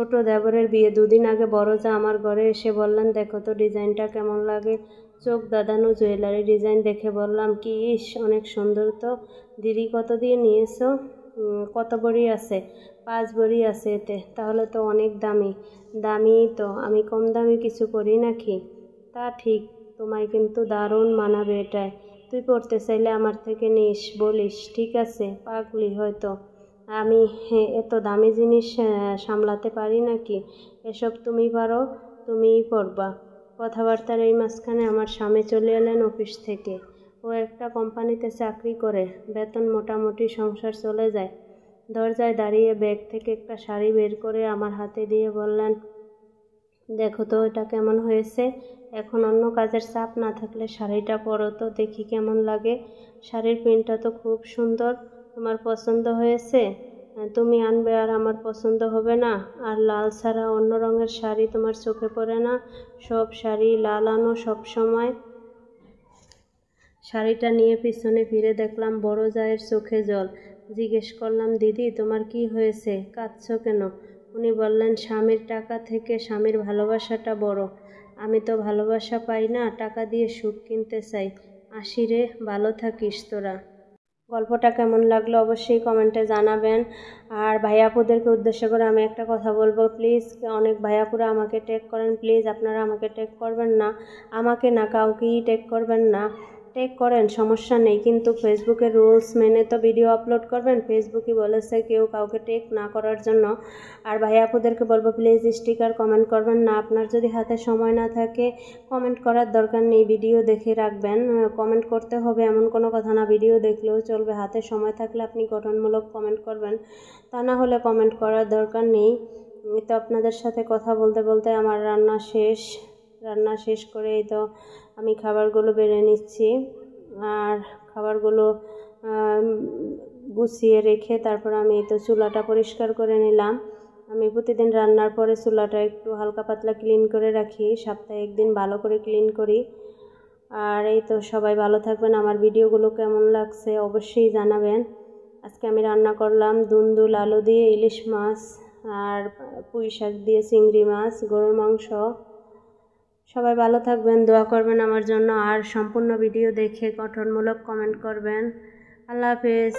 ছোট দেবরের বিয়ে দুদিন আগে বড়জা আমার ঘরে এসে বললেন দেখো তো ডিজাইনটা কেমন লাগে চোখ দাদানো জুয়েলারি ডিজাইন দেখে বললাম কি ইস অনেক সুন্দর তো দিদি কত দিয়ে নিয়েছো কত বড়ি আছে পাঁচ বড়ি আছে এতে তাহলে তো অনেক দামি দামি তো আমি কম দামি কিছু করি নাকি তা ঠিক তোমায় কিন্তু দারুণ মানাবে এটায় তুই পড়তে চাইলে আমার থেকে নিস বলিস ঠিক আছে পাগলি হয়তো আমি এত দামি জিনিস সামলাতে পারি নাকি এসব তুমি পারো তুমিই করবা কথাবার্তার এই মাঝখানে আমার স্বামী চলে এলেন অফিস থেকে ও একটা কোম্পানিতে চাকরি করে বেতন মোটামুটি সংসার চলে যায় দরজায় দাঁড়িয়ে ব্যাগ থেকে একটা শাড়ি বের করে আমার হাতে দিয়ে বললেন দেখো তো এটা কেমন হয়েছে এখন অন্য কাজের চাপ না থাকলে শাড়িটা পরো তো দেখি কেমন লাগে শাড়ির প্রিন্টটা তো খুব সুন্দর তোমার পছন্দ হয়েছে তুমি আনবে আর আমার পছন্দ হবে না আর লাল ছাড়া অন্য রঙের শাড়ি তোমার চোখে পড়ে না সব শাড়ি লাল আনো সব সময় শাড়িটা নিয়ে পিছনে ফিরে দেখলাম বড় জায়ের চোখে জল জিজ্ঞেস করলাম দিদি তোমার কি হয়েছে কাঁদছ কেন উনি বললেন স্বামীর টাকা থেকে স্বামীর ভালোবাসাটা বড় আমি তো ভালোবাসা পাই না টাকা দিয়ে সুখ কিনতে চাই আসি রে ভালো থাকিস তোরা গল্পটা কেমন লাগলো অবশ্যই কমেন্টে জানাবেন আর ভাইয়াপুদেরকে উদ্দেশ্য করে আমি একটা কথা বলবো প্লিজ অনেক ভাইয়াপুরা আমাকে টেক করেন প্লিজ আপনারা আমাকে টেক করবেন না আমাকে না কাউকেই টেক করবেন না টেক করেন সমস্যা নেই কিন্তু ফেসবুকের রুলস মেনে তো ভিডিও আপলোড করবেন ফেসবুকই বলেছে কেউ কাউকে টেক না করার জন্য আর ভাই আপুদেরকে বলবো প্লিজ স্টিকার কমেন্ট করবেন না আপনার যদি হাতে সময় না থাকে কমেন্ট করার দরকার নেই ভিডিও দেখে রাখবেন কমেন্ট করতে হবে এমন কোনো কথা না ভিডিও দেখলেও চলবে হাতে সময় থাকলে আপনি গঠনমূলক কমেন্ট করবেন তা না হলে কমেন্ট করার দরকার নেই তো আপনাদের সাথে কথা বলতে বলতে আমার রান্না শেষ রান্না শেষ করে তো আমি খাবারগুলো বেড়ে নিচ্ছি আর খাবারগুলো গুছিয়ে রেখে তারপর আমি তো চুলাটা পরিষ্কার করে নিলাম আমি প্রতিদিন রান্নার পরে চুলাটা একটু হালকা পাতলা ক্লিন করে রাখি সপ্তাহে একদিন ভালো করে ক্লিন করি আর এই তো সবাই ভালো থাকবেন আমার ভিডিওগুলো কেমন লাগছে অবশ্যই জানাবেন আজকে আমি রান্না করলাম দুন্দুল আলু দিয়ে ইলিশ মাছ আর পুঁই শাক দিয়ে চিংড়ি মাছ গরুর মাংস সবাই ভালো থাকবেন দোয়া করবেন আমার জন্য আর সম্পূর্ণ ভিডিও দেখে গঠনমূলক কমেন্ট করবেন আল্লাহ হাফেজ